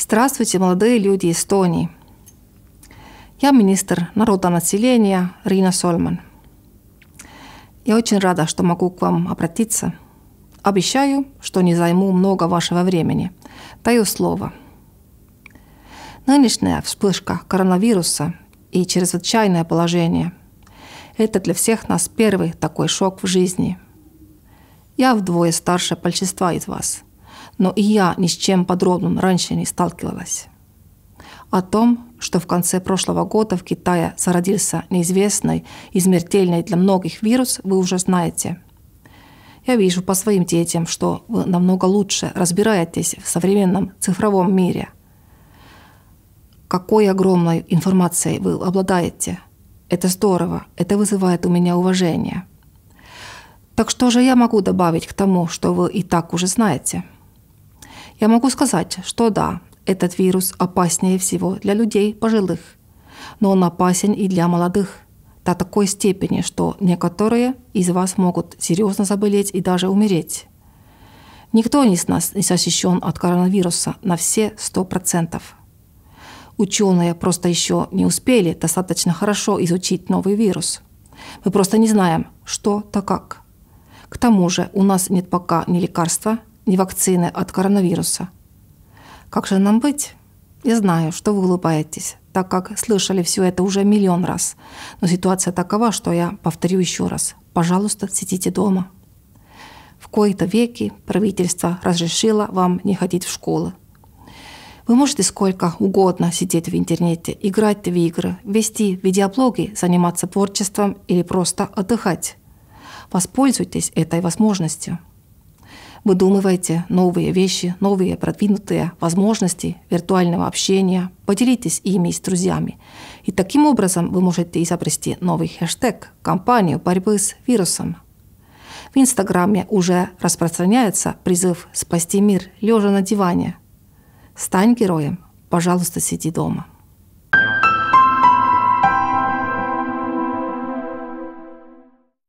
Здравствуйте, молодые люди Эстонии. Я министр народонаселения Рина Сольман. Я очень рада, что могу к вам обратиться. Обещаю, что не займу много вашего времени. Даю слово. Нынешняя вспышка коронавируса и чрезвычайное положение – это для всех нас первый такой шок в жизни. Я вдвое старше большинства из вас – но и я ни с чем подробным раньше не сталкивалась. О том, что в конце прошлого года в Китае зародился неизвестный и смертельный для многих вирус, вы уже знаете. Я вижу по своим детям, что вы намного лучше разбираетесь в современном цифровом мире. Какой огромной информацией вы обладаете. Это здорово, это вызывает у меня уважение. Так что же я могу добавить к тому, что вы и так уже знаете?» Я могу сказать, что да, этот вирус опаснее всего для людей пожилых, но он опасен и для молодых до такой степени, что некоторые из вас могут серьезно заболеть и даже умереть. Никто из нас не защищен от коронавируса на все 100%. Ученые просто еще не успели достаточно хорошо изучить новый вирус. Мы просто не знаем, что да как. К тому же у нас нет пока ни лекарства, и вакцины а от коронавируса. Как же нам быть? Я знаю, что вы улыбаетесь, так как слышали все это уже миллион раз. Но ситуация такова, что я повторю еще раз. Пожалуйста, сидите дома. В кои-то веки правительство разрешило вам не ходить в школы. Вы можете сколько угодно сидеть в интернете, играть в игры, вести видеоблоги, заниматься творчеством или просто отдыхать. Воспользуйтесь этой возможностью. Выдумывайте новые вещи, новые продвинутые возможности виртуального общения. Поделитесь ими с друзьями. И таким образом вы можете изобрести новый хэштег – кампанию борьбы с вирусом. В Инстаграме уже распространяется призыв «Спасти мир, лежа на диване». Стань героем, пожалуйста, сиди дома.